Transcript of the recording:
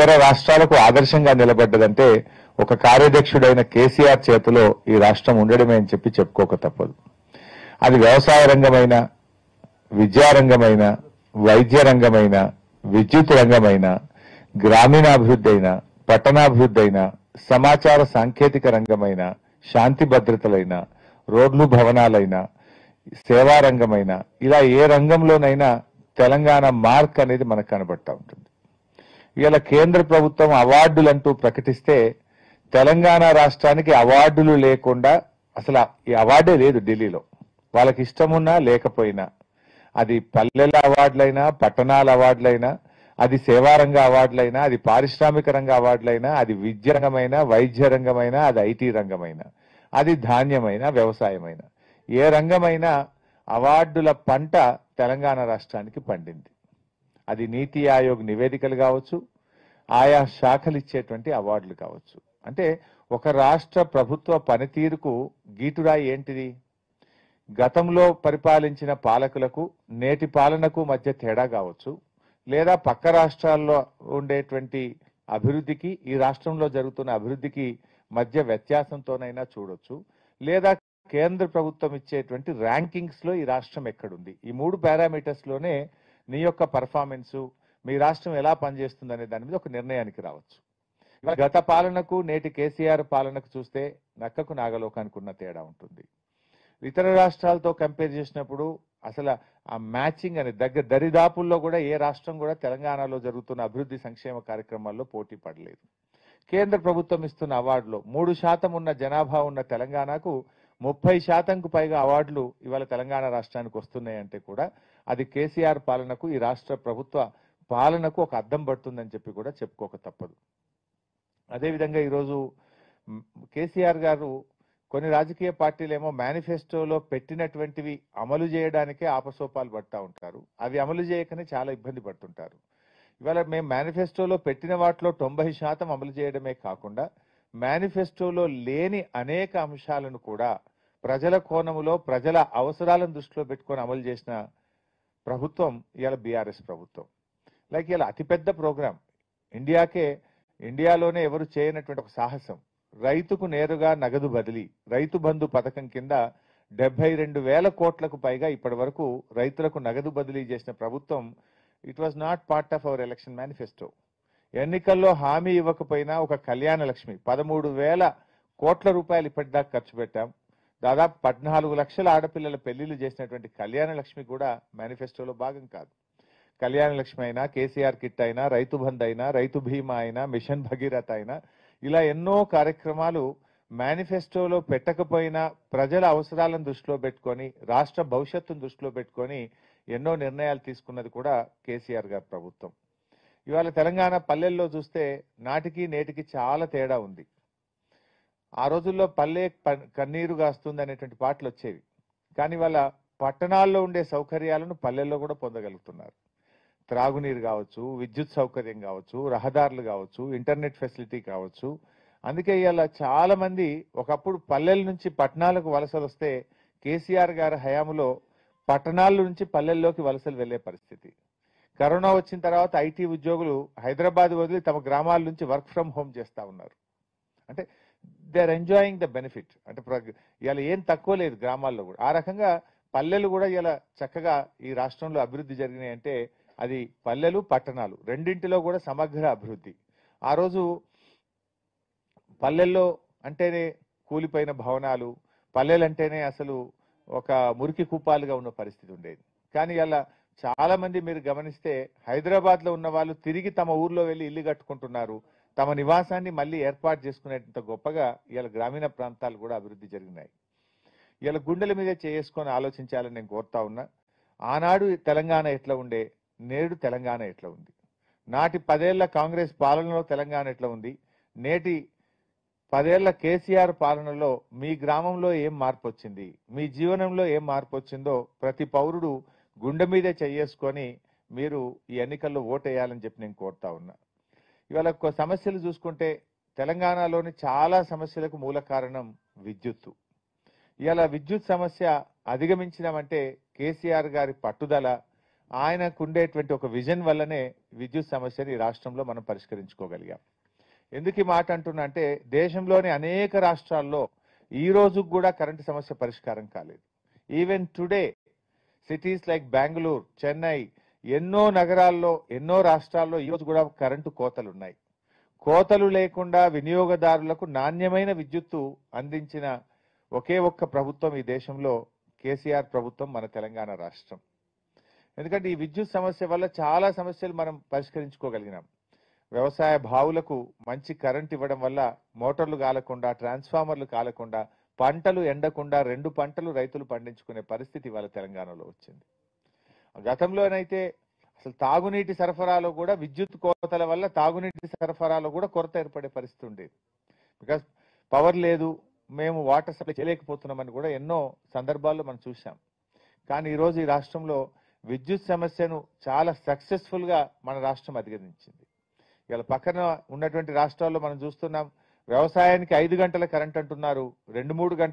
ఇతర రాష్ట్రాలకు ఆదర్శంగా నిలబడ్డదంటే ఒక కార్యదక్షుడైన కేసీఆర్ చేతిలో ఈ రాష్ట్రం ఉండడమే అని చెప్పి చెప్పుకోక తప్పదు అది వ్యవసాయ రంగమైన విద్యారంగమైన వైద్య రంగమైన విద్యుత్ రంగమైన గ్రామీణాభివృద్ధి అయినా పట్టణాభివృద్ధి అయినా సమాచార సాంకేతిక రంగమైన శాంతి భద్రతలైన రోడ్లు భవనాలైన సేవారంగమైన ఇలా ఏ రంగంలోనైనా తెలంగాణ మార్క్ అనేది మనకు కనబడతా ఉంటుంది ఇవాళ కేంద్ర ప్రభుత్వం అవార్డులంటూ ప్రకటిస్తే తెలంగాణ రాష్ట్రానికి అవార్డులు లేకుండా అసలు ఈ అవార్డే లేదు ఢిల్లీలో వాళ్ళకి ఇష్టమున్నా లేకపోయినా అది పల్లెల అవార్డులైనా పట్టణాల అవార్డులైనా అది సేవారంగ అవార్డులైనా అది పారిశ్రామిక రంగ అవార్డులైనా అది విద్య రంగమైన వైద్య రంగమైన అది ఐటీ రంగమైన అది ధాన్యమైన వ్యవసాయమైన ఏ రంగమైనా అవార్డుల పంట తెలంగాణ రాష్ట్రానికి పండింది అది నీతి ఆయోగ్ నివేదికలు కావచ్చు ఆయా శాఖలు ఇచ్చేటువంటి అవార్డులు కావచ్చు అంటే ఒక రాష్ట్ర ప్రభుత్వ పనితీరుకు గీటురాయి ఏంటిది గతంలో పరిపాలించిన పాలకులకు నేటి పాలనకు మధ్య తేడా కావచ్చు లేదా పక్క రాష్ట్రాల్లో ఉండేటువంటి అభివృద్ధికి ఈ రాష్ట్రంలో జరుగుతున్న అభివృద్ధికి మధ్య వ్యత్యాసంతోనైనా చూడొచ్చు లేదా కేంద్ర ప్రభుత్వం ఇచ్చేటువంటి ర్యాంకింగ్స్లో ఈ రాష్ట్రం ఎక్కడుంది ఈ మూడు పారామీటర్స్లోనే నీ యొక్క పర్ఫార్మెన్సు మీ రాష్ట్రం ఎలా పనిచేస్తుంది అనే దాని మీద ఒక నిర్ణయానికి రావచ్చు గత పాలనకు నేటి కేసీఆర్ పాలనకు చూస్తే నక్కకు నాగలోకానికి ఉన్న తేడా ఉంటుంది ఇతర రాష్ట్రాలతో కంపేర్ చేసినప్పుడు అసలు ఆ మ్యాచింగ్ అనే దగ్గర దరిదాపుల్లో కూడా ఏ రాష్ట్రం కూడా తెలంగాణలో జరుగుతున్న అభివృద్ధి సంక్షేమ కార్యక్రమాల్లో పోటీ పడలేదు కేంద్ర ప్రభుత్వం ఇస్తున్న అవార్డులో మూడు శాతం ఉన్న జనాభా ఉన్న తెలంగాణకు ముప్పై శాతంకు పైగా అవార్డులు ఇవాళ తెలంగాణ రాష్ట్రానికి వస్తున్నాయంటే కూడా అది కేసీఆర్ పాలనకు ఈ రాష్ట్ర ప్రభుత్వ పాలనకు ఒక అద్దం పడుతుందని చెప్పి కూడా చెప్పుకోక తప్పదు అదేవిధంగా ఈరోజు కేసీఆర్ గారు కొన్ని రాజకీయ పార్టీలేమో మేనిఫెస్టోలో పెట్టినటువంటివి అమలు చేయడానికే ఆపసోపాలు పడతా ఉంటారు అవి అమలు చేయకనే చాలా ఇబ్బంది పడుతుంటారు ఇవాళ మేము మేనిఫెస్టోలో పెట్టిన వాటిలో తొంభై శాతం అమలు చేయడమే కాకుండా మేనిఫెస్టోలో లేని అనేక అంశాలను కూడా ప్రజల కోణములో ప్రజల అవసరాలను దృష్టిలో పెట్టుకొని అమలు చేసిన ప్రభుత్వం ఇవాళ బీఆర్ఎస్ ప్రభుత్వం లైక్ ఇలా అతిపెద్ద ప్రోగ్రాం ఇండియాకే ఇండియాలోనే ఎవరు చేయనటువంటి ఒక సాహసం రైతుకు నేరుగా నగదు బదిలీ రైతు బంధు పథకం కింద డెబ్బై రెండు వేల కోట్లకు పైగా ఇప్పటి వరకు రైతులకు నగదు బదిలీ చేసిన ప్రభుత్వం it was not part of our election manifesto ఎన్నికల్లో హామీ ఇవ్వకపోయినా ఒక కళ్యాణ లక్ష్మి పదమూడు వేల కోట్ల రూపాయలు ఇప్పటిదాకా ఖర్చు పెట్టాం దాదాపు పద్నాలుగు లక్షల ఆడపిల్లల పెళ్లిళ్లు చేసినటువంటి కళ్యాణ లక్ష్మి కూడా మేనిఫెస్టోలో భాగం కాదు కళ్యాణ లక్ష్మి అయినా కేసీఆర్ కిట్ అయినా రైతు బంద్ అయినా రైతు బీమా అయినా మిషన్ భగీరథ అయినా ఇలా ఎన్నో కార్యక్రమాలు మేనిఫెస్టోలో పెట్టకపోయినా ప్రజల అవసరాలను దృష్టిలో పెట్టుకొని రాష్ట్ర భవిష్యత్తును దృష్టిలో పెట్టుకొని ఎన్నో నిర్ణయాలు తీసుకున్నది కూడా కేసీఆర్ గారి ప్రభుత్వం ఇవాళ తెలంగాణ పల్లెల్లో చూస్తే నాటికి నేటికి చాలా తేడా ఉంది ఆ రోజుల్లో పల్లె కన్నీరు కాస్తుంది అనేటువంటి పాటలు వచ్చేవి కానీ వాళ్ళ పట్టణాల్లో ఉండే సౌకర్యాలను పల్లెల్లో కూడా పొందగలుగుతున్నారు త్రాగునీరు కావచ్చు విద్యుత్ సౌకర్యం కావచ్చు రహదారులు కావచ్చు ఇంటర్నెట్ ఫెసిలిటీ కావచ్చు అందుకే ఇలా చాలా మంది ఒకప్పుడు పల్లెల నుంచి పట్టణాలకు వలసలు వస్తే కేసీఆర్ గారి హయాంలో పట్టణాల నుంచి పల్లెల్లోకి వలసలు వెళ్లే పరిస్థితి కరోనా వచ్చిన తర్వాత ఐటీ ఉద్యోగులు హైదరాబాద్ వదిలి తమ గ్రామాల నుంచి వర్క్ ఫ్రం హోమ్ చేస్తా ఉన్నారు అంటే they are enjoying the benefit అంటే ఇలా ఏం తక్కువ లేదు గ్రామాల్లో కూడా ఆ రకంగా పల్లెలు కూడా ఇలా చక్కగా ఈ రాష్ట్రంలో అభివృద్ధి జరిగినాయి అంటే అది పల్లెలు పట్టణాలు రెండింటిలో కూడా సమగ్ర అభివృద్ధి ఆ రోజు పల్లెల్లో అంటేనే కూలిపోయిన భవనాలు పల్లెలు అంటేనే అసలు ఒక మురికి కూపాలుగా ఉన్న పరిస్థితి ఉండేది కానీ అలా చాలా మంది మీరు గమనిస్తే హైదరాబాద్ లో ఉన్న వాళ్ళు తిరిగి తమ ఊర్లో వెళ్ళి ఇల్లు కట్టుకుంటున్నారు తమ నివాసాన్ని మళ్ళీ ఏర్పాటు చేసుకునేంత గొప్పగా ఇవాళ గ్రామీణ ప్రాంతాలు కూడా అభివృద్ధి జరిగినాయి ఇవాళ గుండెల మీద చేసుకొని ఆలోచించాలని నేను కోరుతా ఉన్నా ఆనాడు తెలంగాణ ఎట్లా ఉండే నేడు తెలంగాణ ఎట్లా ఉంది నాటి పదేళ్ల కాంగ్రెస్ పాలనలో తెలంగాణ ఎట్లా ఉంది నేటి పదేళ్ల కేసీఆర్ పాలనలో మీ గ్రామంలో ఏం మార్పు వచ్చింది మీ జీవనంలో ఏం మార్పు వచ్చిందో ప్రతి పౌరుడు గుండె మీదే చేసుకొని మీరు ఈ ఎన్నికల్లో ఓటేయాలని చెప్పి నేను కోరుతా ఉన్నా ఇవాళ సమస్యలు చూసుకుంటే తెలంగాణలోని చాలా సమస్యలకు మూల కారణం విద్యుత్తు ఇవాళ విద్యుత్ సమస్య అధిగమించినామంటే కేసీఆర్ గారి పట్టుదల ఆయనకుండేటువంటి ఒక విజన్ వల్లనే విద్యుత్ సమస్యని రాష్ట్రంలో మనం పరిష్కరించుకోగలిగాం ఎందుకు ఈ మాట అంటున్నా అంటే దేశంలోని అనేక రాష్ట్రాల్లో ఈ రోజు కూడా కరెంటు సమస్య పరిష్కారం కాలేదు even today cities like Bengaluru Chennai ఎన్నో నగరాల్లో ఎన్నో రాష్ట్రాల్లో ఈరోజు కూడా కరెంటు కోతలు ఉన్నాయి కోతలు లేకుండా వినియోగదారులకు నాణ్యమైన విద్యుత్తు అందించిన ఒకే ఒక్క ప్రభుత్వం ఈ దేశంలో కేసీఆర్ ప్రభుత్వం మన తెలంగాణ రాష్ట్రం ఎందుకంటే ఈ విద్యుత్ సమస్య వల్ల చాలా సమస్యలు మనం పరిష్కరించుకోగలిగినాం వ్యవసాయ బావులకు మంచి కరెంట్ ఇవ్వడం వల్ల మోటార్లు కాలకుండా ట్రాన్స్ఫార్మర్లు కాలకుండా పంటలు ఎండకుండా రెండు పంటలు రైతులు పండించుకునే పరిస్థితి ఇవాళ తెలంగాణలో వచ్చింది గతంలోనైతే అసలు తాగునీటి సరఫరాలో కూడా విద్యుత్ కోతల వల్ల తాగునీటి సరఫరాలో కూడా కొరత ఏర్పడే పరిస్థితి ఉండేది బికాస్ పవర్ లేదు మేము వాటర్ సప్లై చేయలేకపోతున్నామని కూడా ఎన్నో సందర్భాల్లో మనం చూసాం కానీ ఈరోజు ఈ రాష్ట్రంలో విద్యుత్ సమస్యను చాలా సక్సెస్ఫుల్గా మన రాష్ట్రం అధిగమించింది ఇవాళ పక్కన ఉన్నటువంటి రాష్ట్రాల్లో మనం చూస్తున్నాం వ్యవసాయానికి ఐదు గంటల కరెంట్ అంటున్నారు రెండు మూడు గంటల